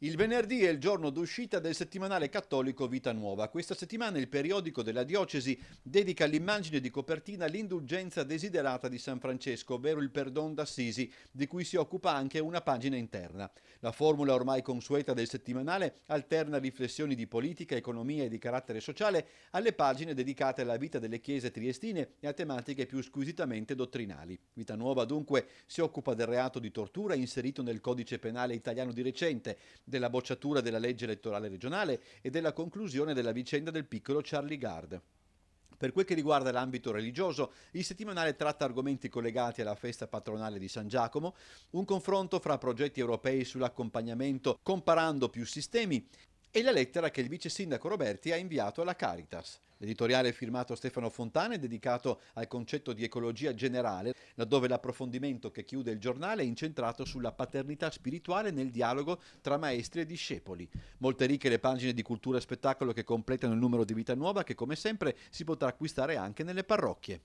Il venerdì è il giorno d'uscita del settimanale cattolico Vita Nuova. Questa settimana il periodico della diocesi dedica all'immagine di copertina l'indulgenza desiderata di San Francesco, ovvero il perdon d'Assisi, di cui si occupa anche una pagina interna. La formula ormai consueta del settimanale alterna riflessioni di politica, economia e di carattere sociale alle pagine dedicate alla vita delle chiese triestine e a tematiche più squisitamente dottrinali. Vita Nuova dunque si occupa del reato di tortura inserito nel codice penale italiano di recente, della bocciatura della legge elettorale regionale e della conclusione della vicenda del piccolo Charlie Gard. Per quel che riguarda l'ambito religioso, il settimanale tratta argomenti collegati alla festa patronale di San Giacomo, un confronto fra progetti europei sull'accompagnamento comparando più sistemi, e la lettera che il vice sindaco Roberti ha inviato alla Caritas. L'editoriale firmato Stefano Fontana è dedicato al concetto di ecologia generale, laddove l'approfondimento che chiude il giornale è incentrato sulla paternità spirituale nel dialogo tra maestri e discepoli. Molte ricche le pagine di cultura e spettacolo che completano il numero di Vita Nuova che come sempre si potrà acquistare anche nelle parrocchie.